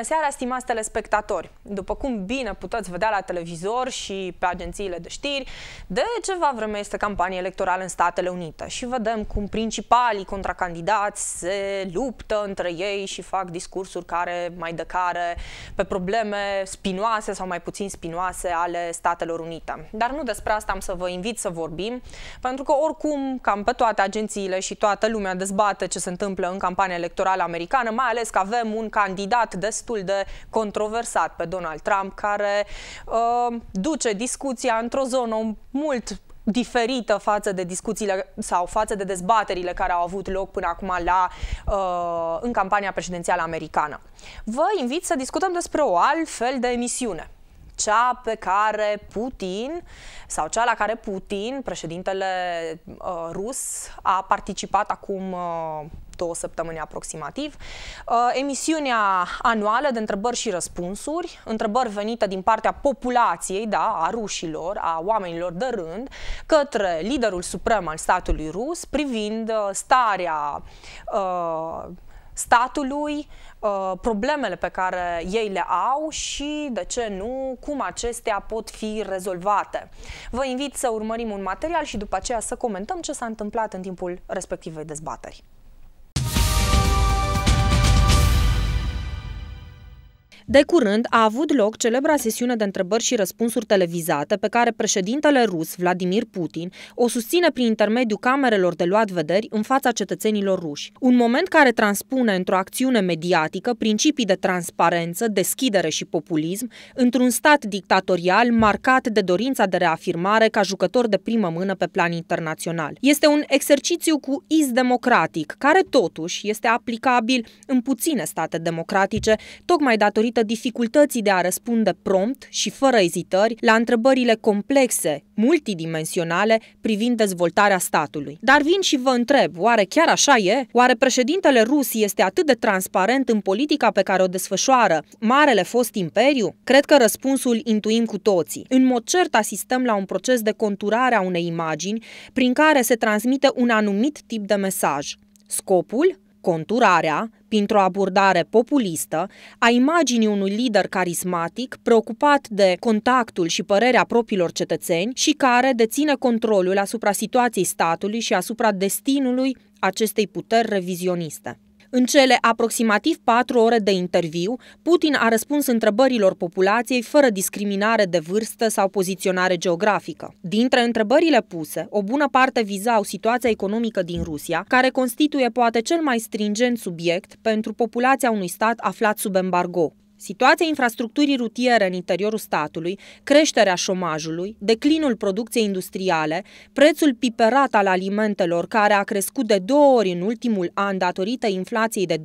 Bună seara, stimați telespectatori! După cum bine puteți vedea la televizor și pe agențiile de știri, de ceva vreme este campanie electorală în Statele Unite și vedem cum principalii contracandidați se luptă între ei și fac discursuri care mai de care pe probleme spinoase sau mai puțin spinoase ale Statelor Unite. Dar nu despre asta am să vă invit să vorbim, pentru că oricum cam pe toate agențiile și toată lumea dezbate ce se întâmplă în campania electorală americană, mai ales că avem un candidat destul destul de controversat pe Donald Trump, care uh, duce discuția într-o zonă mult diferită față de discuțiile sau față de dezbaterile care au avut loc până acum la, uh, în campania prezidențială americană. Vă invit să discutăm despre o altfel de emisiune cea pe care Putin sau cea la care Putin, președintele uh, rus, a participat acum uh, două săptămâni aproximativ. Uh, emisiunea anuală de întrebări și răspunsuri, întrebări venite din partea populației, da, a rușilor, a oamenilor de rând, către liderul suprem al statului rus privind uh, starea uh, statului, problemele pe care ei le au și, de ce nu, cum acestea pot fi rezolvate. Vă invit să urmărim un material și după aceea să comentăm ce s-a întâmplat în timpul respectivei dezbateri. De curând a avut loc celebra sesiune de întrebări și răspunsuri televizate pe care președintele rus, Vladimir Putin, o susține prin intermediul camerelor de luat vederi în fața cetățenilor ruși. Un moment care transpune într-o acțiune mediatică principii de transparență, deschidere și populism într-un stat dictatorial marcat de dorința de reafirmare ca jucător de primă mână pe plan internațional. Este un exercițiu cu iz democratic, care totuși este aplicabil în puține state democratice, tocmai datorită datorită dificultății de a răspunde prompt și fără ezitări la întrebările complexe, multidimensionale, privind dezvoltarea statului. Dar vin și vă întreb, oare chiar așa e? Oare președintele rus este atât de transparent în politica pe care o desfășoară marele fost imperiu? Cred că răspunsul intuim cu toții. În mod cert asistăm la un proces de conturare a unei imagini prin care se transmite un anumit tip de mesaj. Scopul? Conturarea, printr-o abordare populistă, a imaginii unui lider carismatic preocupat de contactul și părerea propriilor cetățeni și care deține controlul asupra situației statului și asupra destinului acestei puteri revizioniste. În cele aproximativ patru ore de interviu, Putin a răspuns întrebărilor populației fără discriminare de vârstă sau poziționare geografică. Dintre întrebările puse, o bună parte vizau situația economică din Rusia, care constituie poate cel mai stringent subiect pentru populația unui stat aflat sub embargo. Situația infrastructurii rutiere în interiorul statului, creșterea șomajului, declinul producției industriale, prețul piperat al alimentelor care a crescut de două ori în ultimul an datorită inflației de 12%,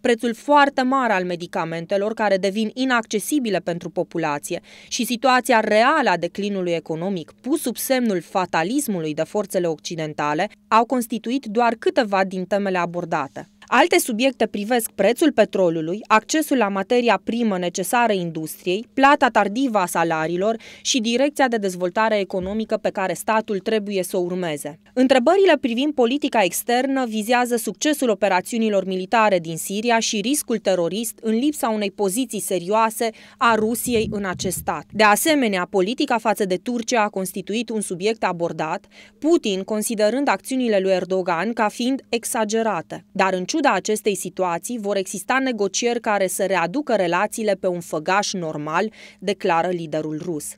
prețul foarte mare al medicamentelor care devin inaccesibile pentru populație și situația reală a declinului economic pus sub semnul fatalismului de forțele occidentale au constituit doar câteva din temele abordate. Alte subiecte privesc prețul petrolului, accesul la materia primă necesară industriei, plata tardivă a salariilor și direcția de dezvoltare economică pe care statul trebuie să o urmeze. Întrebările privind politica externă vizează succesul operațiunilor militare din Siria și riscul terorist în lipsa unei poziții serioase a Rusiei în acest stat. De asemenea, politica față de Turcia a constituit un subiect abordat, Putin considerând acțiunile lui Erdogan ca fiind exagerate. Dar în ciuda acestei situații, vor exista negocieri care să readucă relațiile pe un făgaș normal, declară liderul rus.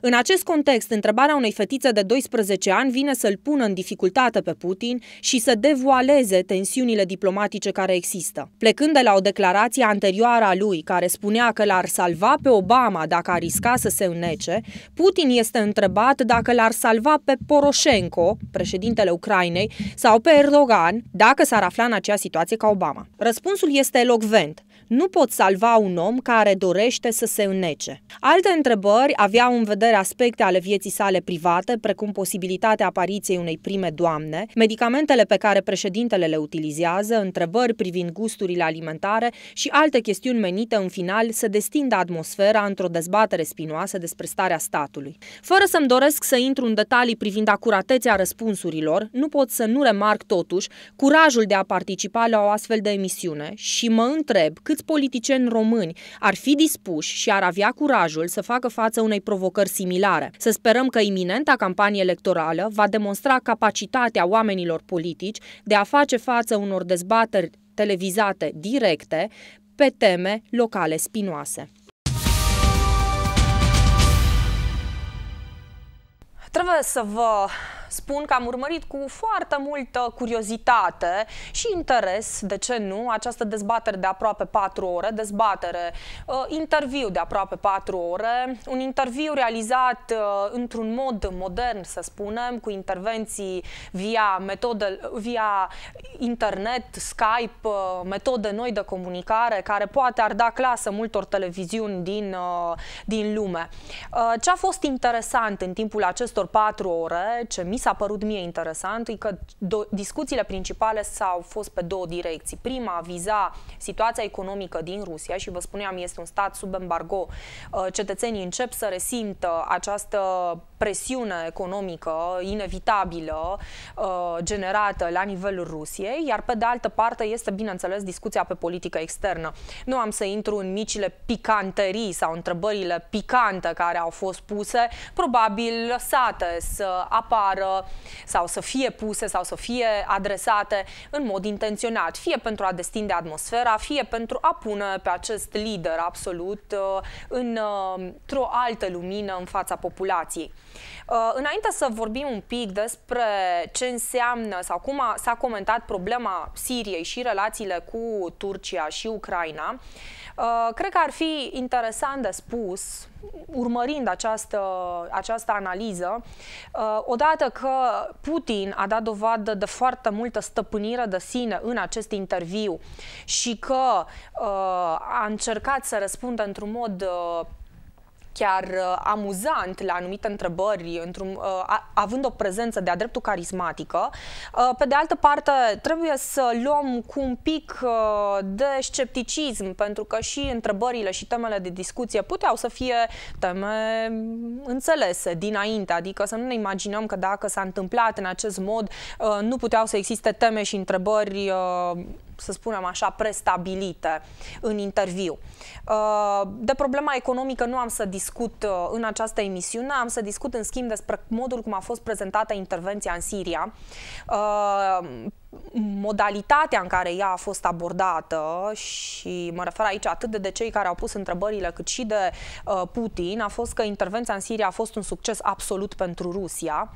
În acest context, întrebarea unei fetițe de 12 ani vine să-l pună în dificultate pe Putin și să devoaleze tensiunile diplomatice care există. Plecând de la o declarație anterioară a lui, care spunea că l-ar salva pe Obama dacă ar risca să se înnece, Putin este întrebat dacă l-ar salva pe Poroșenko, președintele Ucrainei, sau pe Erdogan, dacă s-ar afla în acea situație ca Obama. Răspunsul este elocvent nu pot salva un om care dorește să se înnece. Alte întrebări aveau în vedere aspecte ale vieții sale private, precum posibilitatea apariției unei prime doamne, medicamentele pe care președintele le utilizează, întrebări privind gusturile alimentare și alte chestiuni menite în final să destindă atmosfera într-o dezbatere spinoasă despre starea statului. Fără să-mi doresc să intru în detalii privind acuratețea răspunsurilor, nu pot să nu remarc totuși curajul de a participa la o astfel de emisiune și mă întreb cât câți politicieni români ar fi dispuși și ar avea curajul să facă față unei provocări similare. Să sperăm că iminenta campanie electorală va demonstra capacitatea oamenilor politici de a face față unor dezbateri televizate directe pe teme locale spinoase. Trebuie să vă spun că am urmărit cu foarte multă curiozitate și interes, de ce nu, această dezbatere de aproape 4 ore, dezbatere, uh, interviu de aproape 4 ore, un interviu realizat uh, într-un mod modern, să spunem, cu intervenții via, metode, via internet, Skype, uh, metode noi de comunicare, care poate ar da clasă multor televiziuni din, din lume. Ce a fost interesant în timpul acestor 4 ore, ce mi mi s-a părut mie interesant e că do- discuțiile principale s-au fost pe două direcții. Prima viza situația economică din Rusia și vă spuneam, este un stat sub embargo. Uh, cetățenii încep să resimtă această presiune economică inevitabilă uh, generată la nivelul Rusiei, iar pe de altă parte este, bineînțeles, discuția pe politică externă. Nu am să intru în micile picanterii sau întrebările picante care au fost puse, probabil lăsate să uh, apară oferă sau să fie puse sau să fie adresate în mod intenționat, fie pentru a destinde atmosfera, fie pentru a pune pe acest lider absolut uh, uh, într-o altă lumină în fața populației. Uh, înainte să vorbim un pic despre ce înseamnă sau cum s-a comentat problema Siriei și relațiile cu Turcia și Ucraina, uh, cred că ar fi interesant de spus, urmărind această, această analiză, uh, odată că Putin a dat dovadă de foarte multă stăpânire de sine în acest interviu și că a încercat să răspundă într-un mod chiar uh, amuzant la anumite întrebări, într-un, uh, având o prezență de-a dreptul carismatică. Uh, pe de altă parte, trebuie să luăm cu un pic uh, de scepticism, pentru că și întrebările și temele de discuție puteau să fie teme înțelese dinainte, adică să nu ne imaginăm că dacă s-a întâmplat în acest mod, uh, nu puteau să existe teme și întrebări uh, să spunem așa, prestabilite în interviu. Uh, de problema economică nu am să discut uh, în această emisiune, am să discut în schimb despre modul cum a fost prezentată intervenția în Siria. Uh, modalitatea în care ea a fost abordată și mă refer aici atât de, de cei care au pus întrebările cât și de uh, Putin a fost că intervenția în Siria a fost un succes absolut pentru Rusia,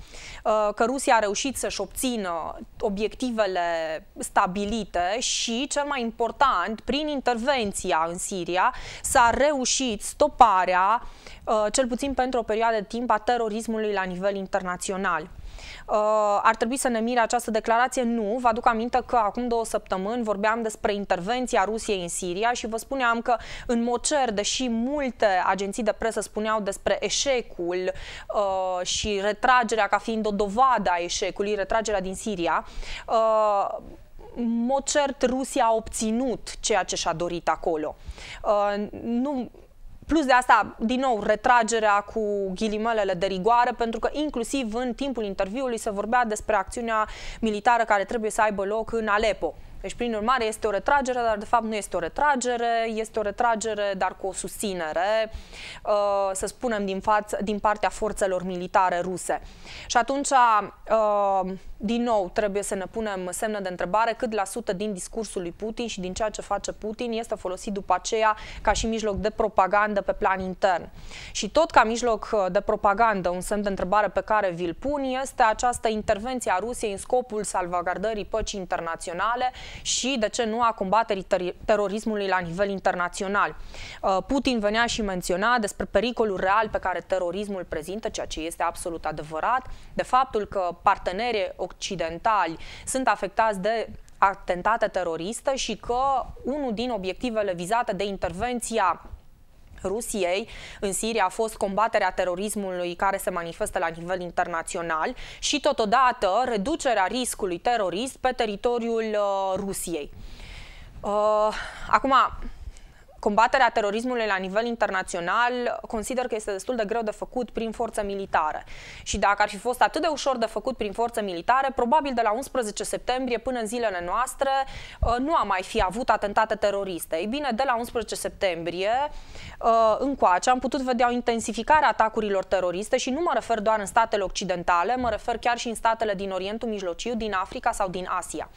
uh, că Rusia a reușit să-și obțină obiectivele stabilite și, cel mai important, prin intervenția în Siria s-a reușit stoparea, uh, cel puțin pentru o perioadă de timp, a terorismului la nivel internațional. Uh, ar trebui să ne mire această declarație? Nu. Vă aduc aminte că acum două săptămâni vorbeam despre intervenția Rusiei în Siria și vă spuneam că în Mocer, deși multe agenții de presă spuneau despre eșecul uh, și retragerea ca fiind o dovadă a eșecului, retragerea din Siria, uh, Rusia a obținut ceea ce și-a dorit acolo. Uh, nu, Plus de asta, din nou, retragerea cu ghilimelele de rigoare, pentru că inclusiv în timpul interviului se vorbea despre acțiunea militară care trebuie să aibă loc în Alepo. Deci, prin urmare, este o retragere, dar de fapt nu este o retragere, este o retragere, dar cu o susținere, uh, să spunem, din, față, din partea forțelor militare ruse. Și atunci, uh, din nou, trebuie să ne punem semne de întrebare cât la sută din discursul lui Putin și din ceea ce face Putin este folosit după aceea ca și mijloc de propagandă pe plan intern. Și tot ca mijloc uh, de propagandă, un semn de întrebare pe care vi-l pun este această intervenție a Rusiei în scopul salvagardării păcii internaționale, și, de ce nu, a combaterii ter terorismului la nivel internațional. Uh, Putin venea și menționa despre pericolul real pe care terorismul prezintă, ceea ce este absolut adevărat, de faptul că partenerii occidentali sunt afectați de atentate teroriste și că unul din obiectivele vizate de intervenția Rusiei în Siria a fost combaterea terorismului care se manifestă la nivel internațional și totodată reducerea riscului terorist pe teritoriul uh, Rusiei. Uh, acum, combaterea terorismului la nivel internațional consider că este destul de greu de făcut prin forță militară. Și dacă ar fi fost atât de ușor de făcut prin forță militară, probabil de la 11 septembrie până în zilele noastre uh, nu a mai fi avut atentate teroriste. Ei bine, de la 11 septembrie uh, încoace am putut vedea o intensificare a atacurilor teroriste și nu mă refer doar în statele occidentale, mă refer chiar și în statele din Orientul Mijlociu, din Africa sau din Asia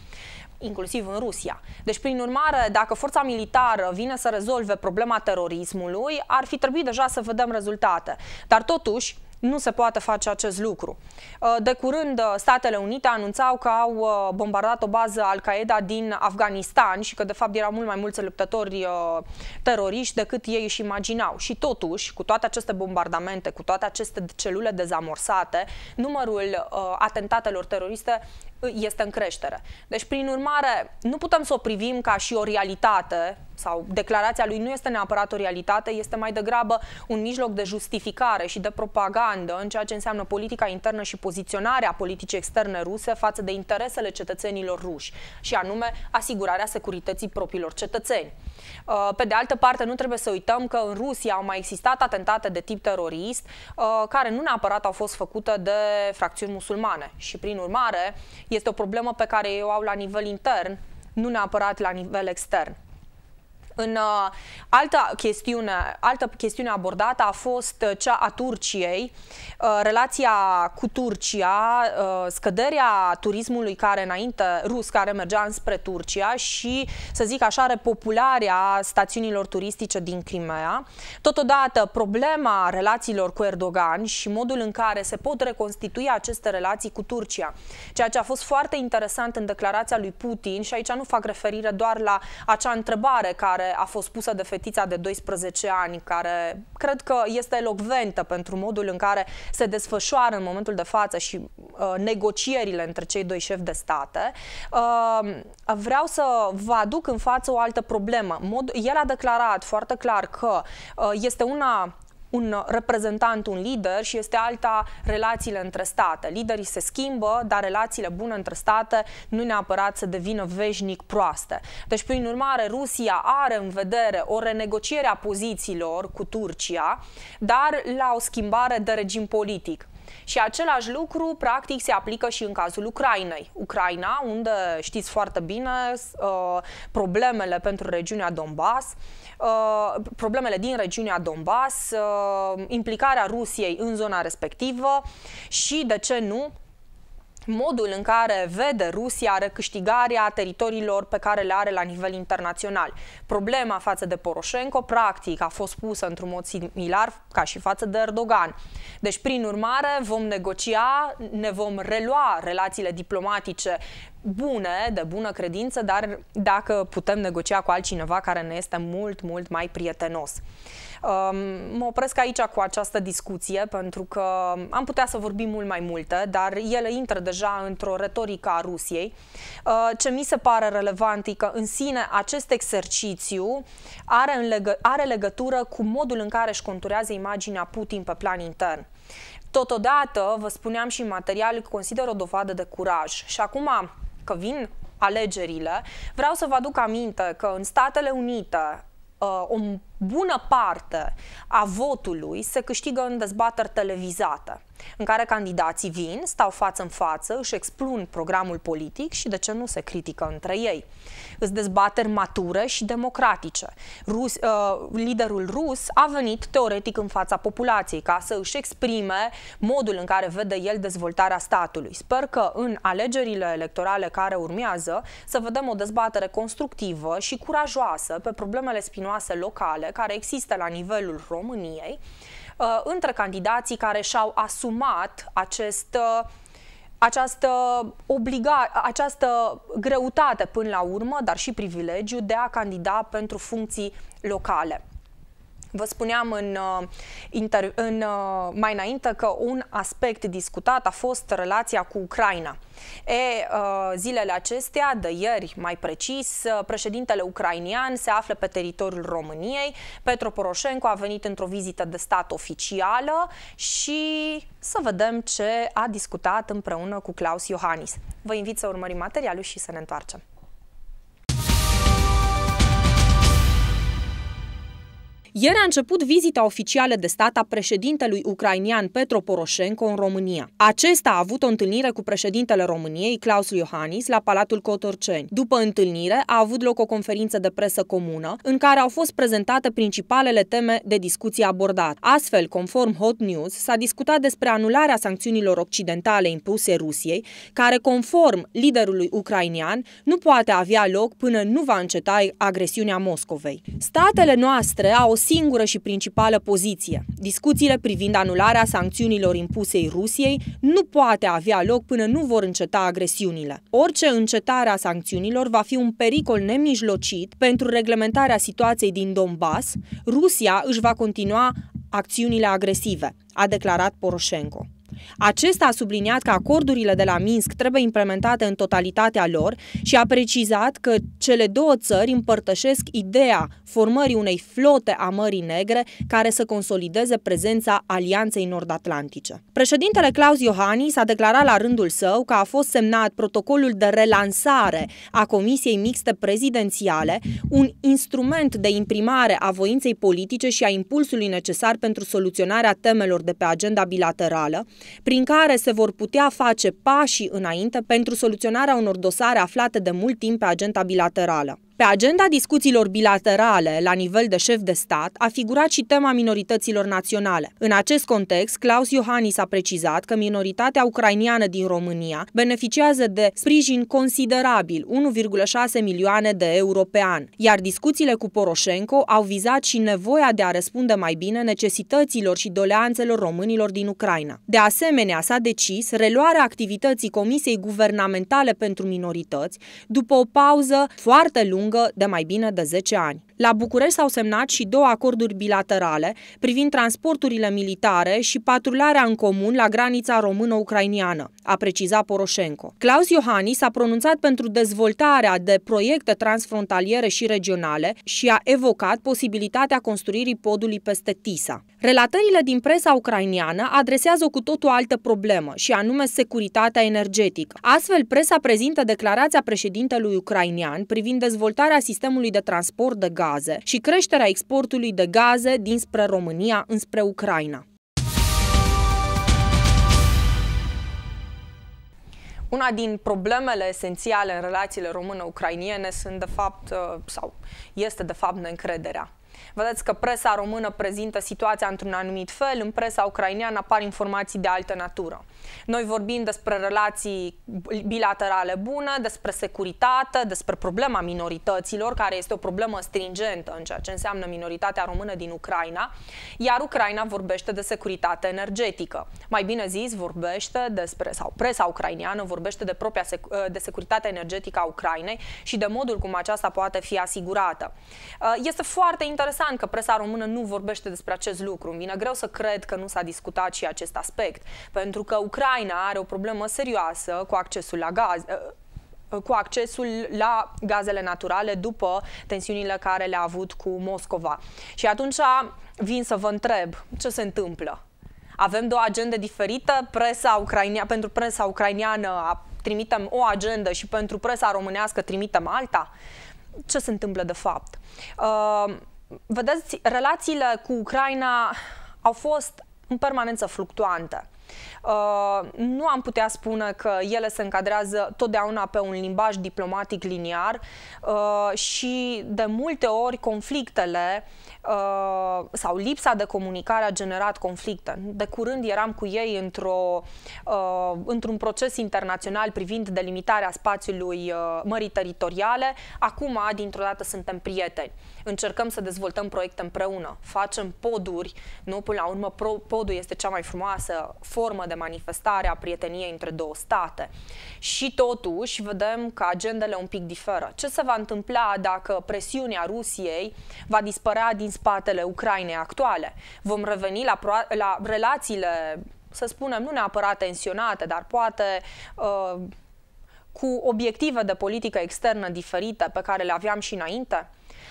inclusiv în Rusia. Deci, prin urmare, dacă forța militară vine să rezolve problema terorismului, ar fi trebuit deja să vedem rezultate. Dar, totuși, nu se poate face acest lucru. Uh, de curând, uh, Statele Unite anunțau că au uh, bombardat o bază Al-Qaeda din Afganistan și că, de fapt, erau mult mai mulți luptători teroriști decât ei își imaginau. Și totuși, cu toate aceste bombardamente, cu toate aceste celule dezamorsate, numărul atentatelor teroriste este în creștere. Deci, prin urmare, nu putem să o privim ca și o realitate sau declarația lui nu este neapărat o realitate, este mai degrabă un mijloc de justificare și de propagandă în ceea ce înseamnă politica internă și poziționarea politicii externe ruse față de interesele cetățenilor ruși, și anume asigurarea securității propriilor cetățeni. Uh, pe de altă parte, nu trebuie să uităm că în Rusia au mai existat atentate de tip terorist, uh, care nu neapărat au fost făcute de fracțiuni musulmane și, prin urmare, este o problemă pe care eu au la nivel intern, nu neapărat la nivel extern. În uh, altă chestiune, altă chestiune abordată a fost uh, cea a Turciei, uh, relația cu Turcia, scăderea turismului care înainte rus care mergea înspre Turcia și, să zic așa, repopularea stațiunilor turistice din Crimea. Totodată, problema relațiilor cu Erdogan și modul în care se pot reconstitui aceste relații cu Turcia. Ceea ce a fost foarte interesant în declarația lui Putin și aici nu fac referire doar la acea întrebare care care a fost pusă de fetița de 12 ani, care cred că este elocventă pentru modul în care se desfășoară în momentul de față și uh, negocierile între cei doi șefi de state, uh, vreau să vă aduc în față o altă problemă. Mod, el a declarat foarte clar că uh, este una un reprezentant, un lider și este alta relațiile între state. Liderii se schimbă, dar relațiile bune între state nu neapărat să devină veșnic proaste. Deci, prin urmare, Rusia are în vedere o renegociere a pozițiilor cu Turcia, dar la o schimbare de regim politic. Și același lucru, practic, se aplică și în cazul Ucrainei. Ucraina, unde știți foarte bine ă, problemele pentru regiunea Donbass, ă, problemele din regiunea Donbass, ă, implicarea Rusiei în zona respectivă și, de ce nu, modul în care vede Rusia recâștigarea teritoriilor pe care le are la nivel internațional. Problema față de Poroșenko, practic, a fost pusă într-un mod similar ca și față de Erdogan. Deci, prin urmare, vom negocia, ne vom relua relațiile diplomatice bune, de bună credință, dar dacă putem negocia cu altcineva care ne este mult, mult mai prietenos. Um, mă opresc aici cu această discuție pentru că am putea să vorbim mult mai multe, dar ele intră deja într-o retorică a Rusiei. Uh, ce mi se pare relevant e că în sine acest exercițiu are, în legă, are legătură cu modul în care își conturează imaginea Putin pe plan intern. Totodată, vă spuneam și în material, consider o dovadă de curaj. Și acum că vin alegerile, vreau să vă aduc aminte că în Statele Unite uh, o bună parte a votului se câștigă în dezbateri televizată, în care candidații vin, stau față în față, își explun programul politic și de ce nu se critică între ei. Îs dezbateri mature și democratice. Rus, uh, liderul rus a venit teoretic în fața populației ca să își exprime modul în care vede el dezvoltarea statului. Sper că în alegerile electorale care urmează să vedem o dezbatere constructivă și curajoasă pe problemele spinoase locale electorale care există la nivelul României uh, între candidații care și-au asumat acest uh, această, obliga, această greutate până la urmă, dar și privilegiu de a candida pentru funcții locale. Vă spuneam în, uh, în, uh, mai înainte că un aspect discutat a fost relația cu Ucraina. E, uh, zilele acestea, de ieri mai precis, președintele ucrainian se află pe teritoriul României. Petro Poroșenko a venit într-o vizită de stat oficială și să vedem ce a discutat împreună cu Claus Iohannis. Vă invit să urmărim materialul și să ne întoarcem. Ieri a început vizita oficială de stat a președintelui ucrainian Petro Poroșenko în România. Acesta a avut o întâlnire cu președintele României, Claus Iohannis, la Palatul Cotorceni. După întâlnire a avut loc o conferință de presă comună în care au fost prezentate principalele teme de discuție abordate. Astfel, conform Hot News, s-a discutat despre anularea sancțiunilor occidentale impuse Rusiei, care, conform liderului ucrainian, nu poate avea loc până nu va înceta agresiunea Moscovei. Statele noastre au singură și principală poziție. Discuțiile privind anularea sancțiunilor impusei Rusiei nu poate avea loc până nu vor înceta agresiunile. Orice încetare a sancțiunilor va fi un pericol nemijlocit pentru reglementarea situației din Donbass. Rusia își va continua acțiunile agresive, a declarat Poroșenko. Acesta a subliniat că acordurile de la Minsk trebuie implementate în totalitatea lor și a precizat că cele două țări împărtășesc ideea formării unei flote a Mării Negre care să consolideze prezența Alianței Nord-Atlantice. Președintele Claus Iohannis a declarat la rândul său că a fost semnat protocolul de relansare a Comisiei Mixte Prezidențiale, un instrument de imprimare a voinței politice și a impulsului necesar pentru soluționarea temelor de pe agenda bilaterală, prin care se vor putea face pașii înainte pentru soluționarea unor dosare aflate de mult timp pe agenda bilaterală. Pe agenda discuțiilor bilaterale la nivel de șef de stat a figurat și tema minorităților naționale. În acest context, Claus Iohannis a precizat că minoritatea ucrainiană din România beneficiază de sprijin considerabil, 1,6 milioane de euro pe an, iar discuțiile cu Poroșenko au vizat și nevoia de a răspunde mai bine necesităților și doleanțelor românilor din Ucraina. De asemenea, s-a decis reluarea activității Comisiei Guvernamentale pentru Minorități după o pauză foarte lungă lungă de mai bine de 10 ani. La București s-au semnat și două acorduri bilaterale privind transporturile militare și patrularea în comun la granița română ucrainiană a precizat Poroșenko. Claus Iohannis a pronunțat pentru dezvoltarea de proiecte transfrontaliere și regionale și a evocat posibilitatea construirii podului peste Tisa. Relatările din presa ucrainiană adresează cu tot o altă problemă, și anume securitatea energetică. Astfel, presa prezintă declarația președintelui ucrainian privind dezvoltarea sistemului de transport de gaz gaze și creșterea exportului de gaze dinspre România înspre Ucraina. Una din problemele esențiale în relațiile română-ucrainiene sunt de fapt, sau este de fapt neîncrederea. Vedeți că presa română prezintă situația într-un anumit fel, în presa ucraineană apar informații de altă natură. Noi vorbim despre relații bilaterale bune, despre securitate, despre problema minorităților, care este o problemă stringentă în ceea ce înseamnă minoritatea română din Ucraina, iar Ucraina vorbește de securitate energetică. Mai bine zis, vorbește despre, sau presa ucraineană vorbește de propria sec ă, de securitate energetică a Ucrainei și de modul cum aceasta poate fi asigurată. Ă, este foarte interesant interesant că presa română nu vorbește despre acest lucru. Îmi vine greu să cred că nu s-a discutat și acest aspect, pentru că Ucraina are o problemă serioasă cu accesul la gaz, eh, eh, cu accesul la gazele naturale după tensiunile care le-a avut cu Moscova. Și atunci vin să vă întreb ce se întâmplă. Avem două agende diferite, presa ucrainea, pentru presa ucrainiană trimitem o agendă și pentru presa românească trimitem alta? Ce se întâmplă de fapt? Uh, Vedeți, relațiile cu Ucraina au fost în permanență fluctuantă. Uh, nu am putea spune că ele se încadrează totdeauna pe un limbaj diplomatic liniar uh, și de multe ori conflictele uh, sau lipsa de comunicare a generat conflicte. De curând eram cu ei într-o, într-un proces internațional privind delimitarea spațiului mării teritoriale. Acum, dintr-o dată, suntem prieteni. Încercăm să dezvoltăm proiecte împreună. Facem poduri. Nu, până la urmă, podul este cea mai frumoasă formă de manifestare a prieteniei între două state. Și totuși vedem că agendele un pic diferă. Ce se va întâmpla dacă presiunea Rusiei va dispărea din spatele Ucrainei actuale? Vom reveni la, la relațiile, să spunem, nu neapărat tensionate, dar poate... Uh, cu obiective de politică externă diferite pe care le aveam și înainte?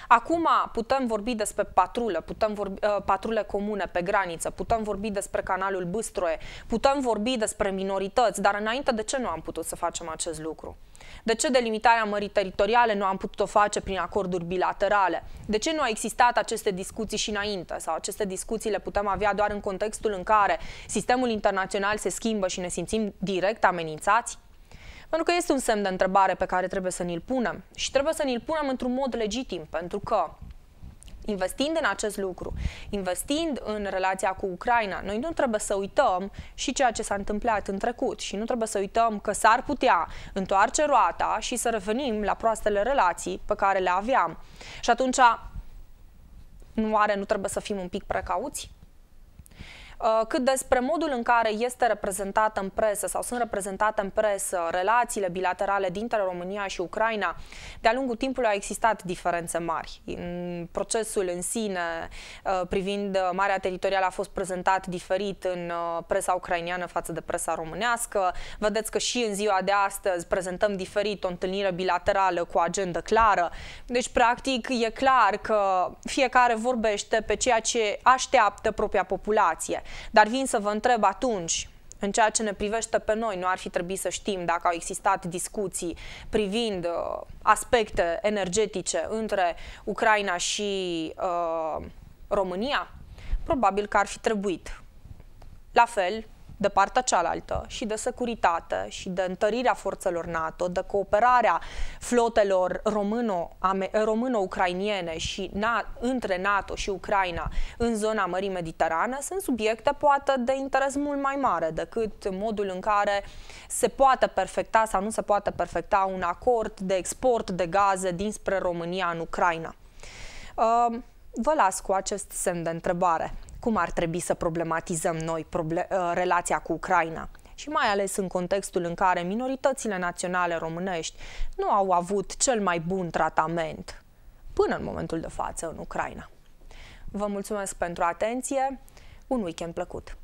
Acum putem vorbi despre patrulă, putem vorbi, uh, patrule comune pe graniță, putem vorbi despre canalul Băstroie, putem vorbi despre minorități, dar înainte de ce nu am putut să facem acest lucru? De ce delimitarea mării teritoriale nu am putut-o face prin acorduri bilaterale? De ce nu au existat aceste discuții și înainte? Sau aceste discuții le putem avea doar în contextul în care sistemul internațional se schimbă și ne simțim direct amenințați? Pentru că este un semn de întrebare pe care trebuie să ni-l punem și trebuie să ni-l punem într-un mod legitim, pentru că investind în acest lucru, investind în relația cu Ucraina, noi nu trebuie să uităm și ceea ce s-a întâmplat în trecut și nu trebuie să uităm că s-ar putea întoarce roata și să revenim la proastele relații pe care le aveam. Și atunci, nu are, nu trebuie să fim un pic precauți? Uh, cât despre modul în care este reprezentată în presă sau sunt reprezentate în presă relațiile bilaterale dintre România și Ucraina, de-a lungul timpului au existat diferențe mari. În procesul în sine, uh, privind uh, Marea Teritorială, a fost prezentat diferit în presa ucrainiană față de presa românească. Vedeți că și în ziua de astăzi prezentăm diferit o întâlnire bilaterală cu agendă clară. Deci, practic, e clar că fiecare vorbește pe ceea ce așteaptă propria populație. Dar vin să vă întreb atunci, în ceea ce ne privește pe noi, nu ar fi trebuit să știm dacă au existat discuții privind uh, aspecte energetice între Ucraina și uh, România? Probabil că ar fi trebuit. La fel, de partea cealaltă și de securitate și de întărirea forțelor NATO, de cooperarea flotelor româno-ucrainiene și na- între NATO și Ucraina în zona Mării Mediterane sunt subiecte poate de interes mult mai mare decât modul în care se poate perfecta sau nu se poate perfecta un acord de export de gaze dinspre România în Ucraina. Uh, vă las cu acest semn de întrebare cum ar trebui să problematizăm noi proble- ă, relația cu Ucraina și mai ales în contextul în care minoritățile naționale românești nu au avut cel mai bun tratament până în momentul de față în Ucraina. Vă mulțumesc pentru atenție, un weekend plăcut!